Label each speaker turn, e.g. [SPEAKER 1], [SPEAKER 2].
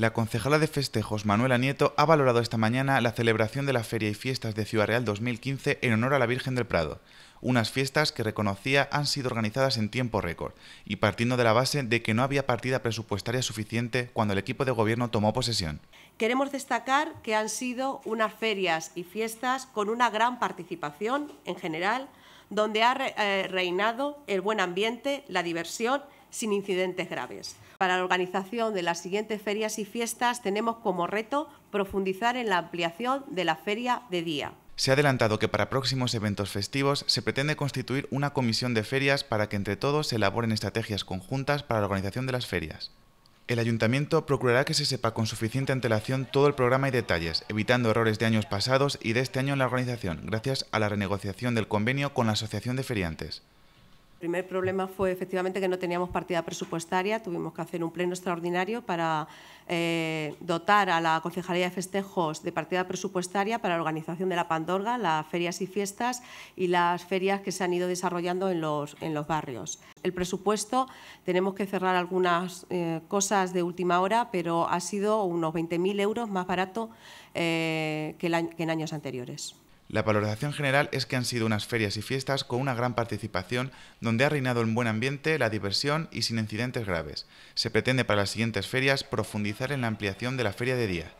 [SPEAKER 1] La concejala de festejos Manuela Nieto ha valorado esta mañana la celebración de la Feria y Fiestas de Ciudad Real 2015 en honor a la Virgen del Prado, unas fiestas que reconocía han sido organizadas en tiempo récord y partiendo de la base de que no había partida presupuestaria suficiente cuando el equipo de gobierno tomó posesión.
[SPEAKER 2] Queremos destacar que han sido unas ferias y fiestas con una gran participación en general, donde ha eh, reinado el buen ambiente, la diversión sin incidentes graves. Para la organización de las siguientes ferias y fiestas tenemos como reto profundizar en la ampliación de la feria de día.
[SPEAKER 1] Se ha adelantado que para próximos eventos festivos se pretende constituir una comisión de ferias para que entre todos se elaboren estrategias conjuntas para la organización de las ferias. El ayuntamiento procurará que se sepa con suficiente antelación todo el programa y detalles, evitando errores de años pasados y de este año en la organización, gracias a la renegociación del convenio con la Asociación de Feriantes.
[SPEAKER 2] El primer problema fue efectivamente que no teníamos partida presupuestaria, tuvimos que hacer un pleno extraordinario para eh, dotar a la Concejalía de Festejos de partida presupuestaria para la organización de la Pandorga, las ferias y fiestas y las ferias que se han ido desarrollando en los, barrios. El presupuesto, tenemos que cerrar algunas eh, cosas de última hora, pero ha sido unos 20.000 euros más barato eh, que en años anteriores.
[SPEAKER 1] La valoración general es que han sido unas ferias y fiestas con una gran participación, donde ha reinado el buen ambiente, la diversión y sin incidentes graves. Se pretende para las siguientes ferias profundizar en la ampliación de la feria de día.